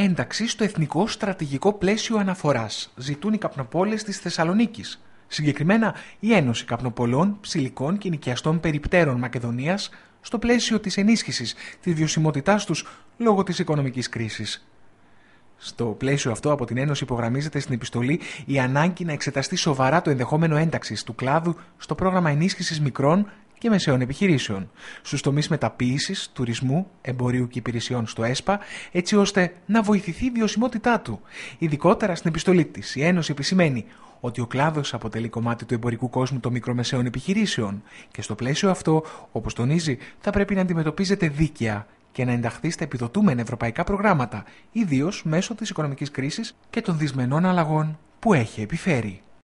ένταξη στο Εθνικό Στρατηγικό Πλαίσιο Αναφοράς, ζητούν οι καπνοπόλες της Θεσσαλονίκης. Συγκεκριμένα, η Ένωση Καπνοπολών, Ψηλικών και Νοικιαστών Περιπτέρων Μακεδονίας, στο πλαίσιο της ενίσχυσης της βιωσιμότητάς τους λόγω της οικονομικής κρίσης. Στο πλαίσιο αυτό, από την Ένωση υπογραμμίζεται στην επιστολή η ανάγκη να εξεταστεί σοβαρά το ενδεχόμενο ένταξης του κλάδου στο πρόγραμμα ενίσχυσης μικρών και μεσαίων επιχειρήσεων, στους τομείς μεταποίησης, τουρισμού, εμπορίου και υπηρεσιών στο ΕΣΠΑ, έτσι ώστε να βοηθηθεί η βιωσιμότητά του. Ειδικότερα στην επιστολή της, η Ένωση επισημαίνει ότι ο κλάδος αποτελεί κομμάτι του εμπορικού κόσμου των μικρομεσαίων επιχειρήσεων και στο πλαίσιο αυτό, όπως τονίζει, θα πρέπει να αντιμετωπίζεται δίκαια και να ενταχθεί στα επιδοτούμενα ευρωπαϊκά προγράμματα, ιδίως μέσω της οικονομικής κρίσης και των δυσμενών αλλαγών που έχει επιφέρει.